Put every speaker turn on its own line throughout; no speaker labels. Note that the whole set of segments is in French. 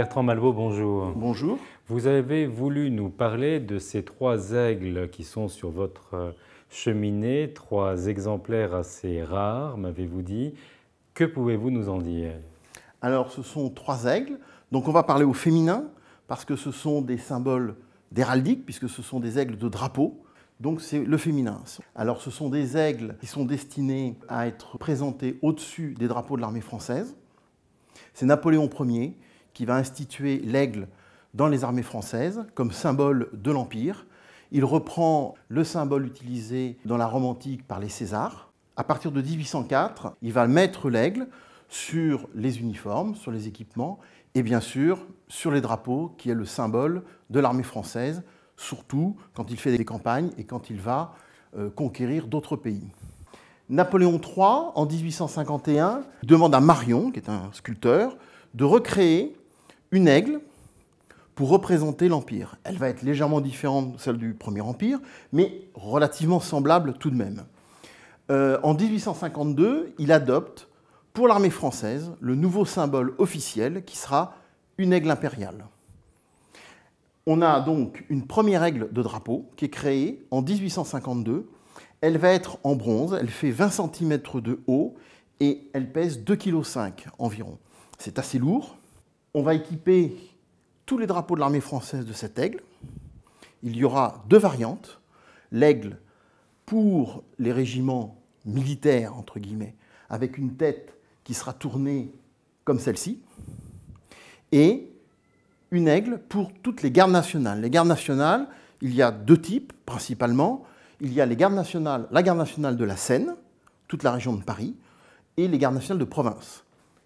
Bertrand Malvaux, bonjour. Bonjour. Vous avez voulu nous parler de ces trois aigles qui sont sur votre euh, cheminée, trois exemplaires assez rares, m'avez-vous dit. Que pouvez-vous nous en dire Alors, ce sont trois aigles. Donc, on va parler au féminin, parce que ce sont des symboles d'héraldique, puisque ce sont des aigles de drapeau. Donc, c'est le féminin. Alors, ce sont des aigles qui sont destinés à être présentés au-dessus des drapeaux de l'armée française. C'est Napoléon Ier qui va instituer l'aigle dans les armées françaises comme symbole de l'Empire. Il reprend le symbole utilisé dans la Rome antique par les Césars. À partir de 1804, il va mettre l'aigle sur les uniformes, sur les équipements et bien sûr sur les drapeaux qui est le symbole de l'armée française, surtout quand il fait des campagnes et quand il va euh, conquérir d'autres pays. Napoléon III, en 1851, demande à Marion, qui est un sculpteur, de recréer une aigle pour représenter l'Empire. Elle va être légèrement différente de celle du Premier Empire, mais relativement semblable tout de même. Euh, en 1852, il adopte pour l'armée française le nouveau symbole officiel qui sera une aigle impériale. On a donc une première aigle de drapeau qui est créée en 1852. Elle va être en bronze, elle fait 20 cm de haut et elle pèse 2,5 kg environ. C'est assez lourd on va équiper tous les drapeaux de l'armée française de cet aigle. Il y aura deux variantes. L'aigle pour les régiments militaires, entre guillemets, avec une tête qui sera tournée comme celle-ci, et une aigle pour toutes les gardes nationales. Les gardes nationales, il y a deux types principalement. Il y a les gardes nationales, la garde nationale de la Seine, toute la région de Paris, et les gardes nationales de province.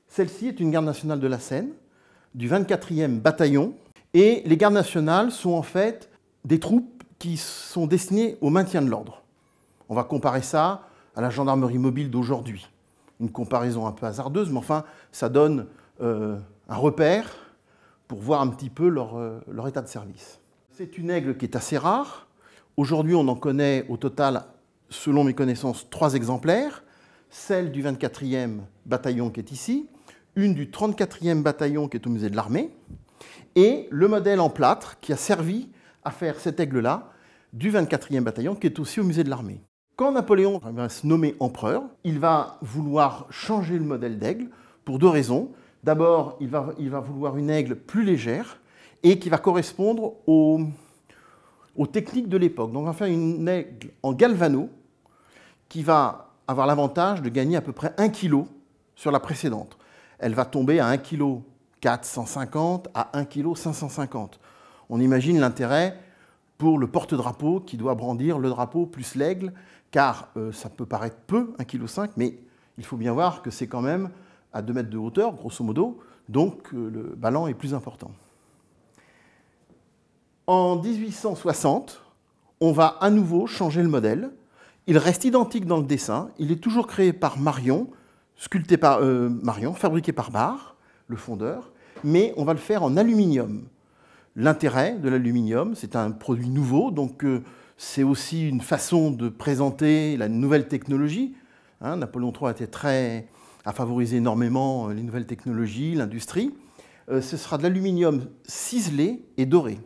Celle-ci est une garde nationale de la Seine du 24e bataillon. Et les gardes nationales sont en fait des troupes qui sont destinées au maintien de l'ordre. On va comparer ça à la gendarmerie mobile d'aujourd'hui. Une comparaison un peu hasardeuse, mais enfin, ça donne euh, un repère pour voir un petit peu euh, leur état de service. C'est une aigle qui est assez rare. Aujourd'hui, on en connaît au total, selon mes connaissances, trois exemplaires. Celle du 24e bataillon qui est ici, une du 34e bataillon qui est au musée de l'armée, et le modèle en plâtre qui a servi à faire cet aigle-là du 24e bataillon qui est aussi au musée de l'armée. Quand Napoléon va se nommer empereur, il va vouloir changer le modèle d'aigle pour deux raisons. D'abord, il va, vouloir une aigle plus légère et qui va correspondre aux, aux techniques de l'époque. Donc on va faire une aigle en galvano qui va avoir l'avantage de gagner à peu près 1 kg sur la précédente elle va tomber à 1 kg 450 à 1 kg 550. On imagine l'intérêt pour le porte-drapeau qui doit brandir le drapeau plus l'aigle, car euh, ça peut paraître peu, 1 kg, mais il faut bien voir que c'est quand même à 2 mètres de hauteur, grosso modo, donc euh, le ballon est plus important. En 1860, on va à nouveau changer le modèle. Il reste identique dans le dessin, il est toujours créé par Marion, sculpté par euh, Marion, fabriqué par Bar, le fondeur, mais on va le faire en aluminium. L'intérêt de l'aluminium, c'est un produit nouveau, donc euh, c'est aussi une façon de présenter la nouvelle technologie. Hein, Napoléon III était très, a favorisé énormément euh, les nouvelles technologies, l'industrie. ce sera de l'aluminium ciselé et doré.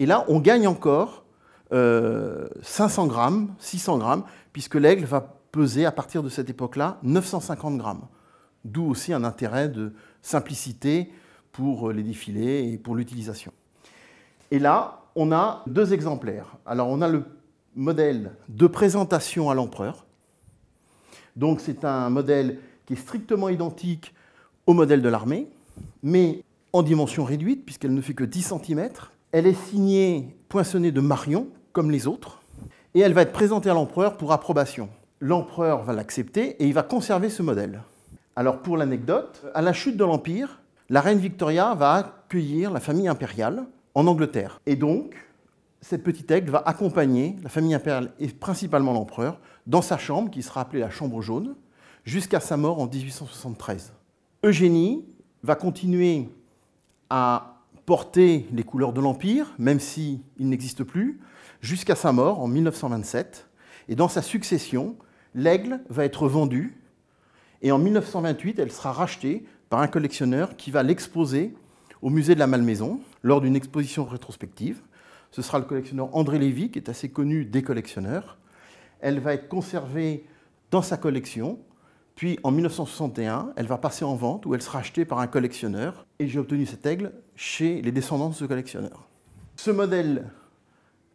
Et là, on gagne encore 500 grammes, 600 grammes, puisque l'aigle va pesait à partir de cette époque-là 950 grammes. D'où aussi un intérêt de simplicité pour euh, les défilés et pour l'utilisation. Et là, on a deux exemplaires. Alors on a le modèle de présentation à l'empereur. Donc c'est un modèle qui est strictement identique au modèle de l'armée, mais en dimension réduite, puisqu'elle ne fait que 10 cm. Elle est signée poinçonnée de Marion, comme les autres, et elle va être présentée à l'empereur pour approbation l'empereur va l'accepter et il va conserver ce modèle. Alors pour l'anecdote, à la chute de l'Empire, la reine Victoria va accueillir la famille impériale en Angleterre. Et donc, cette petite aigle va accompagner la famille impériale et principalement l'empereur dans sa chambre, qui sera appelée la chambre jaune, jusqu'à sa mort en 1873. Eugénie va continuer à porter les couleurs de l'Empire, même s'il n'existe plus, jusqu'à sa mort en 1927. Et dans sa succession, l'aigle va être vendue et en 1928, elle sera rachetée par un collectionneur qui va l'exposer au musée de la Malmaison lors d'une exposition rétrospective. Ce sera le collectionneur André Lévy, qui est assez connu des collectionneurs. Elle va être conservée dans sa collection, puis en 1961, elle va passer en vente où elle sera achetée par un collectionneur. Et j'ai obtenu cet aigle chez les descendants de ce collectionneur. Ce modèle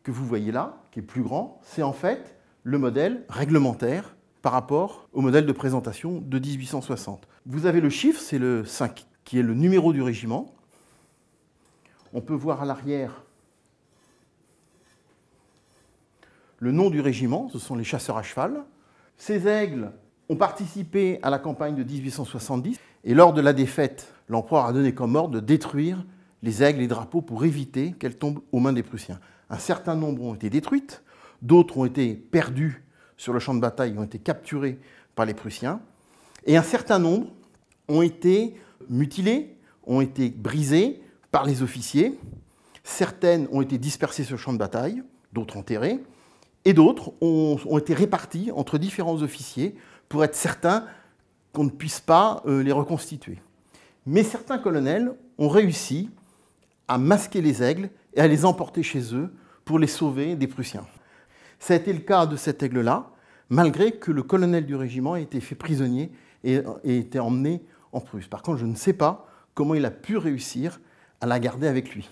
que vous voyez là, qui est plus grand, c'est en fait le modèle réglementaire par rapport au modèle de présentation de 1860. Vous avez le chiffre, c'est le 5, qui est le numéro du régiment. On peut voir à l'arrière le nom du régiment, ce sont les chasseurs à cheval. Ces aigles ont participé à la campagne de 1870 et lors de la défaite, l'empereur a donné comme ordre de détruire les aigles et les drapeaux pour éviter qu'elles tombent aux mains des Prussiens. Un certain nombre ont été détruites, D'autres ont été perdus sur le champ de bataille, ont été capturés par les Prussiens. Et un certain nombre ont été mutilés, ont été brisés par les officiers. Certaines ont été dispersées sur le champ de bataille, d'autres enterrées. Et d'autres ont, été réparties entre différents officiers pour être certains qu'on ne puisse pas euh, les reconstituer. Mais certains colonels ont réussi à masquer les aigles et à les emporter chez eux pour les sauver des Prussiens. Ça a été le cas de cet aigle-là, malgré que le colonel du régiment ait été fait prisonnier et ait été emmené en Prusse. Par contre, je ne sais pas comment il a pu réussir à la garder avec lui.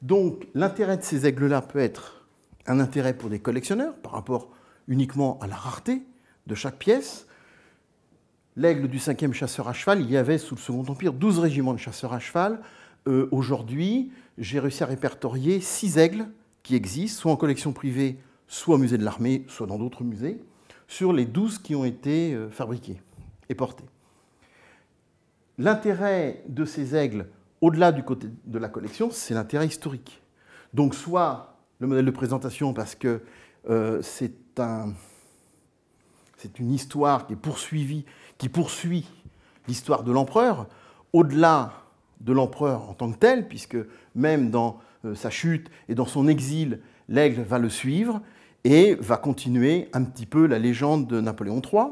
Donc, l'intérêt de ces aigles-là peut être un intérêt pour des collectionneurs par rapport uniquement à la rareté de chaque pièce. L'aigle du 5e chasseur à cheval, il y avait sous le Second Empire 12 régiments de chasseurs à cheval. Euh, aujourd'hui, j'ai réussi à répertorier 6 aigles qui existent, soit en collection privée, soit au musée de l'armée, soit dans d'autres musées, sur les 12 qui ont été euh, fabriqués et portés. L'intérêt de ces aigles, au-delà du côté de la collection, c'est l'intérêt historique. Donc soit le modèle de présentation parce que euh, c'est une histoire qui est poursuivie, qui poursuit l'histoire de l'empereur, au-delà de l'empereur en tant que tel, puisque même dans euh, sa chute et dans son exil, l'aigle va le suivre, et va continuer un petit peu la légende de Napoléon III.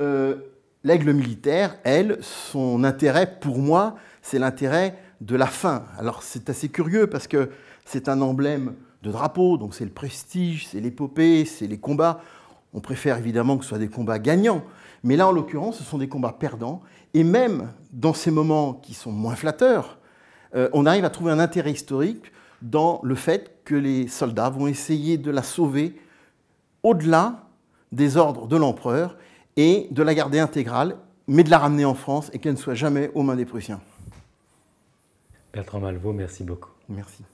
Euh, l'aigle militaire, elle, son intérêt pour moi, c'est l'intérêt de la fin. Alors c'est assez curieux parce que c'est un emblème de drapeau, donc c'est le prestige, c'est l'épopée, c'est les combats. On préfère évidemment que ce soit des combats gagnants, mais là en l'occurrence ce sont des combats perdants, et même dans ces moments qui sont moins flatteurs, euh, on arrive à trouver un intérêt historique dans le fait que les soldats vont essayer de la sauver au-delà des ordres de l'empereur et de la garder intégrale, mais de la ramener en France et qu'elle ne soit jamais aux mains des Prussiens. Bertrand Malvaux, merci beaucoup. Merci.